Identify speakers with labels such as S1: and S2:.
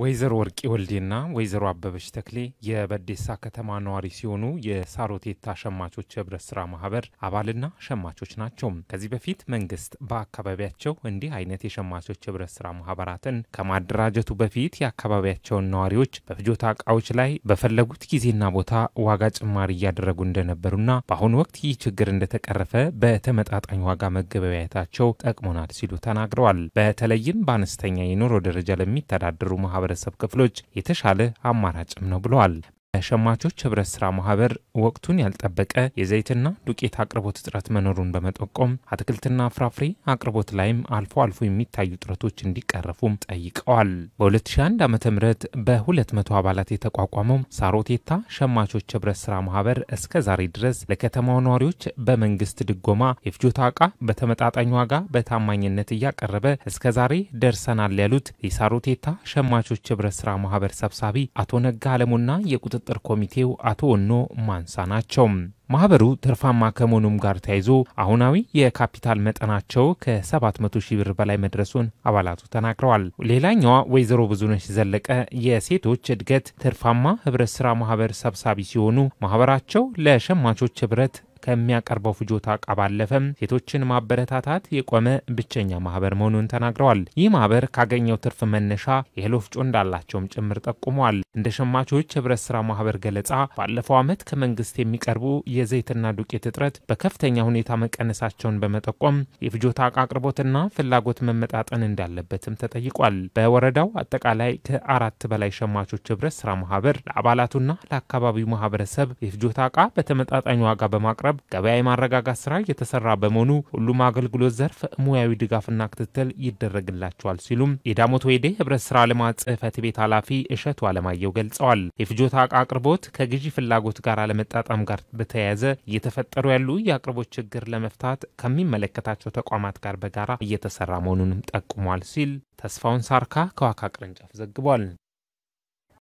S1: ወይዘሮ ወርቄ ወልዴና ወይዘሮ አበበች ተክሌ የበዴሳ ከተማ ነዋሪ ሲሆኑ የሳሮቴታ ሸማቾች ህብረት ስራ ማህበር አባልና ሸማቾች ናቸው። ከዚህ በፊት መንግስት በአካባቢያቸው እንዲህ አይነት የሸማቾች ህብረት ስራ ማህበራትን ከማደራጀቱ በፊት የአካባቢያቸውን ነዋሪዎች በፍጆታ እቃዎች ላይ በፈለጉት ጊዜና ቦታ ዋጋ ጭማሪ እያደረጉ እንደነበሩና በአሁኑ ወቅት ይህ ችግር እንደተቀረፈ በተመጣጣኝ ዋጋ መገበያየታቸው ጠቅሞናል ሲሉ ተናግረዋል። በተለይም በአነስተኛ የኑሮ ደረጃ ለሚተዳደሩ ማህበ የማህበረሰብ ክፍሎች የተሻለ አማራጭም ነው ብለዋል። የሸማቾች ህብረት ስራ ማህበር ወቅቱን ያልጠበቀ የዘይትና ዱቄት አቅርቦት እጥረት መኖሩን በመጠቆም አትክልትና ፍራፍሬ አቅርቦት ላይም አልፎ አልፎ የሚታዩ እጥረቶች እንዲቀረፉም ጠይቀዋል። በ2001 ዓ ም በ200 አባላት የተቋቋመው ሳሮቴታ ሸማቾች ህብረት ስራ ማህበር እስከ ዛሬ ድረስ ለከተማው ነዋሪዎች በመንግስት ድጎማ የፍጆታ ዕቃ በተመጣጣኝ ዋጋ በታማኝነት እያቀረበ እስከ ዛሬ ደርሰናል ያሉት የሳሮቴታ ሸማቾች ህብረት ስራ ማህበር ሰብሳቢ አቶ ነጋ አለሙና የቁጥ ቁጥጥር ኮሚቴው አቶ ወኖ ማንሳ ናቸው። ማህበሩ ትርፋማ ከመሆኑም ጋር ተያይዞ አሁናዊ የካፒታል መጠናቸው ከ700 ሺህ ብር በላይ መድረሱን አባላቱ ተናግረዋል። ሌላኛዋ ወይዘሮ ብዙነሽ ዘለቀ የሴቶች እድገት ትርፋማ ህብረት ስራ ማህበር ሰብሳቢ ሲሆኑ ማህበራቸው ለሸማቾች ህብረት ከሚያቀርበው ፍጆታ እቃ ባለፈም ሴቶችን ማበረታታት የቆመ ብቸኛ ማህበር መሆኑን ተናግረዋል። ይህ ማህበር ካገኘው ትርፍ መነሻ የእህል ወፍጮ እንዳላቸውም ጭምር ጠቁመዋል። እንደ ሸማቾች ህብረት ስራ ማህበር ገለጻ ባለፈው ዓመት ከመንግስት የሚቀርቡ የዘይትና ዱቄት እጥረት በከፍተኛ ሁኔታ መቀነሳቸውን በመጠቆም የፍጆታ እቃ አቅርቦትና ፍላጎት መመጣጠን እንዳለበትም ተጠይቋል። በወረዳው አጠቃላይ ከአራት በላይ ሸማቾች ህብረት ስራ ማህበር ለአባላቱና ለአካባቢው ማህበረሰብ የፍጆታ እቃ በተመጣጣኝ ዋጋ በማቅረብ በማቅረብ ገበያ የማረጋጋት ስራ እየተሰራ በመሆኑ ሁሉም አገልግሎት ዘርፍ ሙያዊ ድጋፍና ክትትል ይደረግላቸዋል ሲሉም የዳሞት ወይዴ ህብረት ስራ ልማት ጽህፈት ቤት ኃላፊ እሸቱ አለማየሁ ገልጸዋል። የፍጆታ አቅርቦት ከግዢ ፍላጎት ጋር አለመጣጣም ጋር በተያያዘ እየተፈጠሩ ያሉ የአቅርቦት ችግር ለመፍታት ከሚመለከታቸው ተቋማት ጋር በጋራ እየተሰራ መሆኑንም ጠቁሟል ሲል ተስፋውን ሳርካ ከዋካ ቅርንጫፍ ዘግቧል።